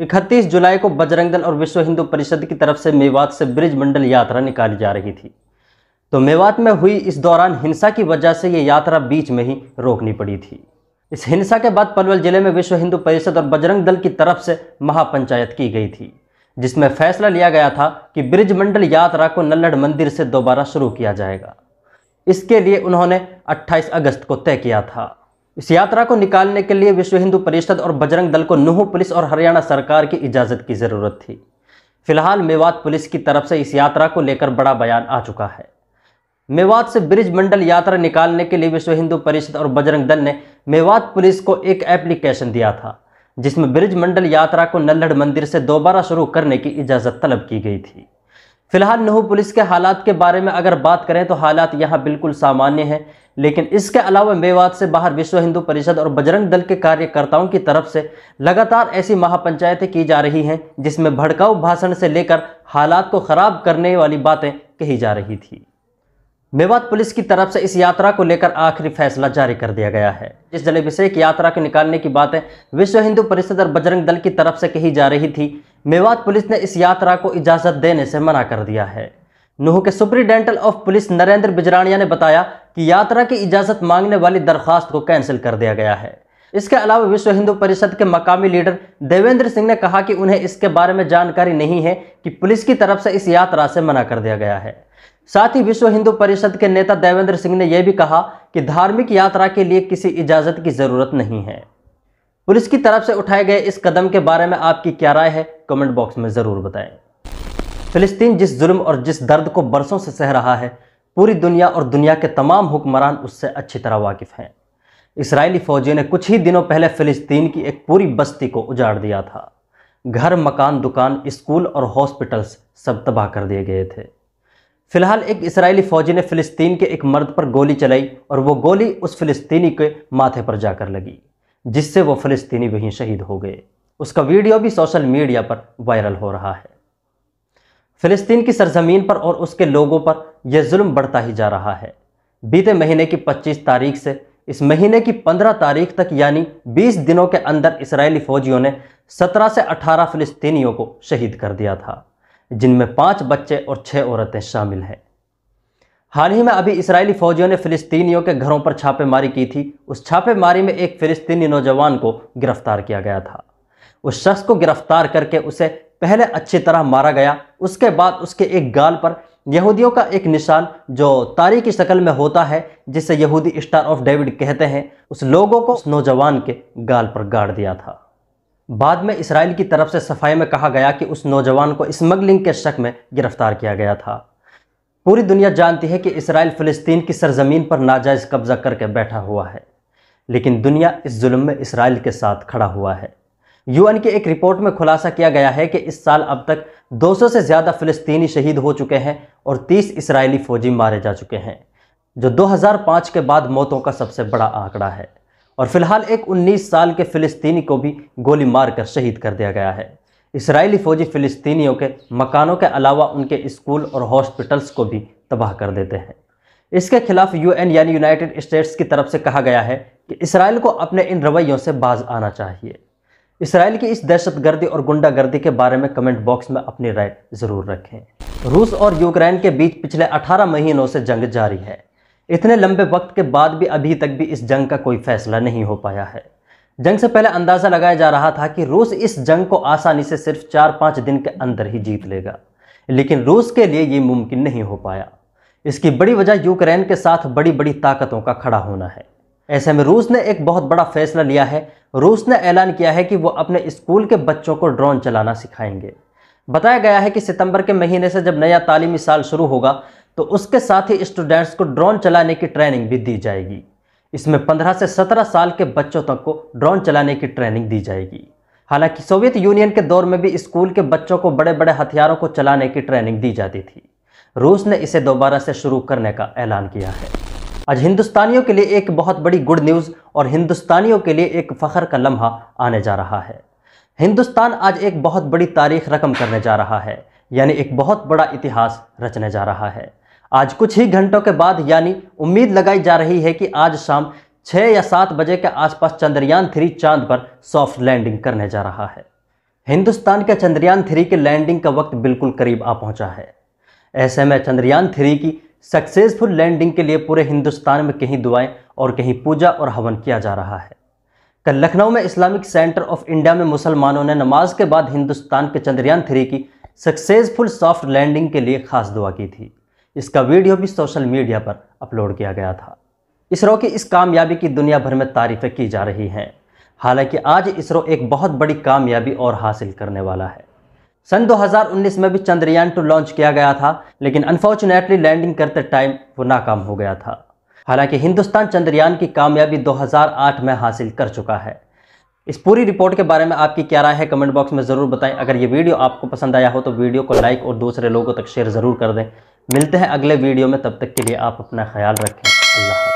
इकतीस जुलाई को बजरंग दल और विश्व हिंदू परिषद की तरफ से मेवात से ब्रिज मंडल यात्रा निकाली जा रही थी तो मेवात में हुई इस दौरान हिंसा की वजह से ये यात्रा बीच में ही रोकनी पड़ी थी इस हिंसा के बाद पलवल जिले में विश्व हिंदू परिषद और बजरंग दल की तरफ से महापंचायत की गई थी जिसमें फैसला लिया गया था कि ब्रिज मंडल यात्रा को नल्लड़ मंदिर से दोबारा शुरू किया जाएगा इसके लिए उन्होंने 28 अगस्त को तय किया था इस यात्रा को निकालने के लिए विश्व हिंदू परिषद और बजरंग दल को नुहू पुलिस और हरियाणा सरकार की इजाज़त की ज़रूरत थी फिलहाल मेवात पुलिस की तरफ से इस यात्रा को लेकर बड़ा बयान आ चुका है मेवात से ब्रिज मंडल यात्रा निकालने के लिए विश्व हिंदू परिषद और बजरंग दल ने मेवात पुलिस को एक एप्लीकेशन दिया था जिसमें ब्रिज मंडल यात्रा को नल्लड़ मंदिर से दोबारा शुरू करने की इजाज़त तलब की गई थी फिलहाल नहू पुलिस के हालात के बारे में अगर बात करें तो हालात यहाँ बिल्कुल सामान्य हैं लेकिन इसके अलावा मेवात से बाहर विश्व हिंदू परिषद और बजरंग दल के कार्यकर्ताओं की तरफ से लगातार ऐसी महापंचायतें की जा रही हैं जिसमें भड़काऊ भाषण से लेकर हालात को ख़राब करने वाली बातें कही जा रही थी मेवात पुलिस की तरफ से इस यात्रा को लेकर आखिरी फैसला जारी कर दिया गया है इस जलेबी से एक यात्रा के निकालने की बातें विश्व हिंदू परिषद और बजरंग दल की तरफ से कही जा रही थी मेवात पुलिस ने इस यात्रा को इजाज़त देने से मना कर दिया है नूह के superintendent of police Narendra Bijarniya ने बताया कि यात्रा की इजाज़त मांगने वाली दरख्वास्त को कैंसिल कर दिया गया है इसके अलावा विश्व हिंदू परिषद के मकामी लीडर देवेंद्र सिंह ने कहा कि उन्हें इसके बारे में जानकारी नहीं है कि पुलिस की तरफ से इस यात्रा से मना कर दिया गया है साथ ही विश्व हिंदू परिषद के नेता देवेंद्र सिंह ने यह भी कहा कि धार्मिक यात्रा के लिए किसी इजाज़त की ज़रूरत नहीं है पुलिस की तरफ से उठाए गए इस कदम के बारे में आपकी क्या राय है कमेंट बॉक्स में ज़रूर बताएं फिलिस्तीन जिस जुल्म और जिस दर्द को बरसों से सह रहा है पूरी दुनिया और दुनिया के तमाम हुक्मरान उससे अच्छी तरह वाकिफ हैं इसराइली फ़ौजी ने कुछ ही दिनों पहले फ़िलिस्तीन की एक पूरी बस्ती को उजाड़ दिया था घर मकान दुकान स्कूल और हॉस्पिटल्स सब तबाह कर दिए गए थे फिलहाल एक इसराइली फौजी ने फ़िलिस्तीन के एक मर्द पर गोली चलाई और वो गोली उस फ़िलिस्तीनी के माथे पर जाकर लगी जिससे वो फ़लस्तीनी वहीं शहीद हो गए उसका वीडियो भी सोशल मीडिया पर वायरल हो रहा है फ़लस्तीन की सरजमीन पर और उसके लोगों पर यह जुल्म बढ़ता ही जा रहा है बीते महीने की 25 तारीख से इस महीने की 15 तारीख तक यानी 20 दिनों के अंदर इसराइली फौजियों ने 17 से 18 फ़लस्तीनियों को शहीद कर दिया था जिनमें पाँच बच्चे और छः औरतें शामिल हैं हाल ही में अभी इसराइली फौजियों ने फिलिस्तीनियों के घरों पर छापेमारी की थी उस छापेमारी में एक फिलिस्तीनी नौजवान को गिरफ्तार किया गया था उस शख्स को गिरफ्तार करके उसे पहले अच्छी तरह मारा गया उसके बाद उसके एक गाल पर यहूदियों का एक निशान जो तारी की शक्ल में होता है जिसे यहूदी स्टार ऑफ डेविड कहते हैं उस लोगों को उस नौजवान के गाल पर गाड़ दिया था बाद में इसराइल की तरफ से सफाई में कहा गया कि उस नौजवान को स्मगलिंग के शक में गिरफ्तार किया गया था पूरी दुनिया जानती है कि इसराइल फ़लस्तीन की सरजमीन पर नाजायज़ कब्ज़ा करके बैठा हुआ है लेकिन दुनिया इस जुल्म में इसराइल के साथ खड़ा हुआ है यूएन की एक रिपोर्ट में खुलासा किया गया है कि इस साल अब तक 200 से ज़्यादा फ़िलिस्तीनी शहीद हो चुके हैं और 30 इसराइली फ़ौजी मारे जा चुके हैं जो 2005 के बाद मौतों का सबसे बड़ा आंकड़ा है और फिलहाल एक 19 साल के फ़िलिस्तीनी को भी गोली मारकर शहीद कर दिया गया है इसराइली फ़ौजी फ़िलिस्तीनियों के मकानों के अलावा उनके स्कूल और हॉस्पिटल्स को भी तबाह कर देते हैं इसके खिलाफ यूएन यानी यूनाइटेड स्टेट्स की तरफ से कहा गया है कि इसराइल को अपने इन रवैयों से बाज आना चाहिए इसराइल की इस दहशतगर्दी और गुंडागर्दी के बारे में कमेंट बॉक्स में अपनी राय ज़रूर रखें रूस और यूक्रेन के बीच पिछले 18 महीनों से जंग जारी है इतने लंबे वक्त के बाद भी अभी तक भी इस जंग का कोई फैसला नहीं हो पाया है जंग से पहले अंदाजा लगाया जा रहा था कि रूस इस जंग को आसानी से सिर्फ चार पाँच दिन के अंदर ही जीत लेगा लेकिन रूस के लिए ये मुमकिन नहीं हो पाया इसकी बड़ी वजह यूक्रेन के साथ बड़ी बड़ी ताकतों का खड़ा होना है ऐसे में रूस ने एक बहुत बड़ा फैसला लिया है रूस ने ऐलान किया है कि वो अपने स्कूल के बच्चों को ड्रोन चलाना सिखाएंगे बताया गया है कि सितंबर के महीने से जब नया तालीमी साल शुरू होगा तो उसके साथ ही स्टूडेंट्स को ड्रोन चलाने की ट्रेनिंग भी दी जाएगी इसमें 15 से 17 साल के बच्चों तक को ड्रोन चलाने की ट्रेनिंग दी जाएगी हालांकि सोवियत यूनियन के दौर में भी स्कूल के बच्चों को बड़े बड़े हथियारों को चलाने की ट्रेनिंग दी जाती थी रूस ने इसे दोबारा से शुरू करने का ऐलान किया है आज हिंदुस्तानियों के लिए एक बहुत बड़ी गुड न्यूज़ और हिंदुस्तानियों के लिए एक फ़खर का लम्हा आने जा रहा है हिंदुस्तान आज एक बहुत बड़ी तारीख रकम करने जा रहा है यानी एक बहुत बड़ा इतिहास रचने जा रहा है आज कुछ ही घंटों के बाद यानी उम्मीद लगाई जा रही है कि आज शाम छः या सात बजे के आसपास चंद्रयान थ्री चांद पर सॉफ्ट लैंडिंग करने जा रहा है हिंदुस्तान के चंद्रयान थ्री के लैंडिंग का वक्त बिल्कुल करीब आ पहुंचा है ऐसे में चंद्रयान थ्री की सक्सेसफुल लैंडिंग के लिए पूरे हिंदुस्तान में कहीं दुआएं और कहीं पूजा और हवन किया जा रहा है कल लखनऊ में इस्लामिक सेंटर ऑफ इंडिया में मुसलमानों ने नमाज के बाद हिंदुस्तान के चंद्रयान थ्री की सक्सेसफुल सॉफ्ट लैंडिंग के लिए खास दुआ की थी इसका वीडियो भी सोशल मीडिया पर अपलोड किया गया था इसरो की इस कामयाबी की दुनिया भर में तारीफें की जा रही हैं हालांकि आज इसरो एक बहुत बड़ी कामयाबी और हासिल करने वाला है सन 2019 में भी चंद्रयान टू लॉन्च किया गया था लेकिन अनफॉर्चुनेटली लैंडिंग करते टाइम वो नाकाम हो गया था हालांकि हिंदुस्तान चंद्रयान की कामयाबी 2008 में हासिल कर चुका है इस पूरी रिपोर्ट के बारे में आपकी क्या राय है कमेंट बॉक्स में ज़रूर बताएं अगर ये वीडियो आपको पसंद आया हो तो वीडियो को लाइक और दूसरे लोगों तक शेयर ज़रूर कर दें मिलते हैं अगले वीडियो में तब तक के लिए आप अपना ख्याल रखें अल्लाह